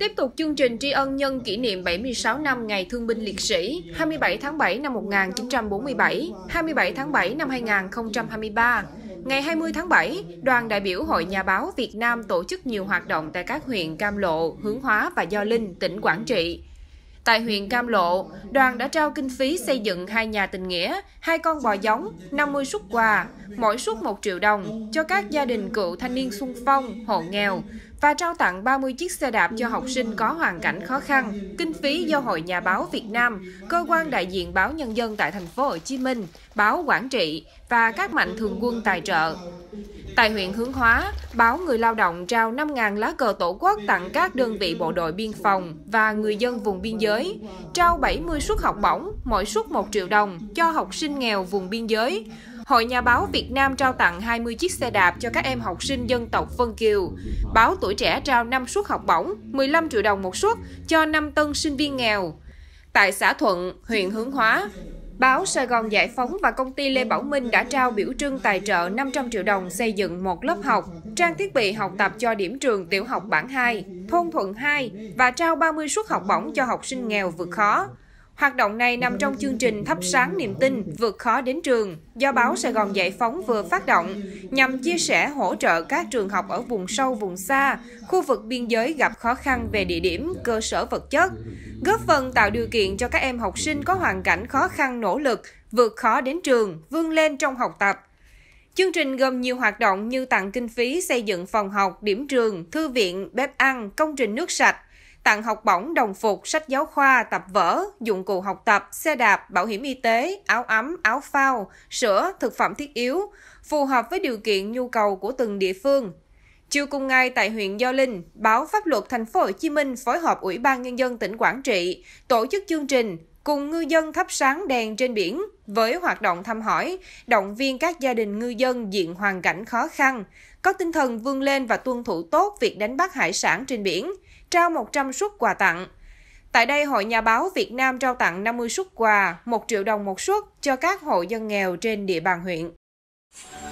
Tiếp tục chương trình tri ân nhân kỷ niệm 76 năm Ngày Thương binh Liệt sĩ 27 tháng 7 năm 1947, 27 tháng 7 năm 2023. Ngày 20 tháng 7, đoàn đại biểu Hội Nhà báo Việt Nam tổ chức nhiều hoạt động tại các huyện Cam Lộ, Hướng Hóa và Gio Linh, tỉnh Quảng Trị. Tại huyện Cam Lộ, đoàn đã trao kinh phí xây dựng hai nhà tình nghĩa, hai con bò giống, 50 suất quà, mỗi suất 1 triệu đồng cho các gia đình cựu thanh niên xung phong, hộ nghèo và trao tặng 30 chiếc xe đạp cho học sinh có hoàn cảnh khó khăn. Kinh phí do Hội Nhà báo Việt Nam, cơ quan đại diện báo nhân dân tại thành phố Hồ Chí Minh, báo Quảng Trị và các mạnh thường quân tài trợ. Tại huyện Hướng Hóa, báo Người Lao động trao 5.000 lá cờ tổ quốc tặng các đơn vị bộ đội biên phòng và người dân vùng biên giới, trao 70 suất học bổng, mỗi suất 1 triệu đồng cho học sinh nghèo vùng biên giới. Hội Nhà báo Việt Nam trao tặng 20 chiếc xe đạp cho các em học sinh dân tộc Vân Kiều. Báo Tuổi Trẻ trao 5 suất học bổng, 15 triệu đồng một suất cho 5 tân sinh viên nghèo. Tại xã Thuận, huyện Hướng Hóa, Báo Sài Gòn Giải Phóng và công ty Lê Bảo Minh đã trao biểu trưng tài trợ 500 triệu đồng xây dựng một lớp học, trang thiết bị học tập cho điểm trường tiểu học bản 2, thôn Thuận 2 và trao 30 suất học bổng cho học sinh nghèo vượt khó. Hoạt động này nằm trong chương trình Thắp sáng niềm tin vượt khó đến trường do báo Sài Gòn Giải phóng vừa phát động nhằm chia sẻ hỗ trợ các trường học ở vùng sâu, vùng xa, khu vực biên giới gặp khó khăn về địa điểm, cơ sở vật chất, góp phần tạo điều kiện cho các em học sinh có hoàn cảnh khó khăn nỗ lực vượt khó đến trường, vươn lên trong học tập. Chương trình gồm nhiều hoạt động như tặng kinh phí xây dựng phòng học, điểm trường, thư viện, bếp ăn, công trình nước sạch, tặng học bổng đồng phục, sách giáo khoa, tập vở, dụng cụ học tập, xe đạp, bảo hiểm y tế, áo ấm, áo phao, sữa, thực phẩm thiết yếu, phù hợp với điều kiện nhu cầu của từng địa phương. Chiều cùng ngày tại huyện Gio Linh, báo Pháp luật Thành phố Hồ Chí Minh phối hợp Ủy ban nhân dân tỉnh Quảng Trị tổ chức chương trình cùng ngư dân thắp sáng đèn trên biển với hoạt động thăm hỏi, động viên các gia đình ngư dân diện hoàn cảnh khó khăn, có tinh thần vươn lên và tuân thủ tốt việc đánh bắt hải sản trên biển – trao 100 suất quà tặng. Tại đây, Hội Nhà báo Việt Nam trao tặng 50 suất quà, 1 triệu đồng một suất cho các hộ dân nghèo trên địa bàn huyện.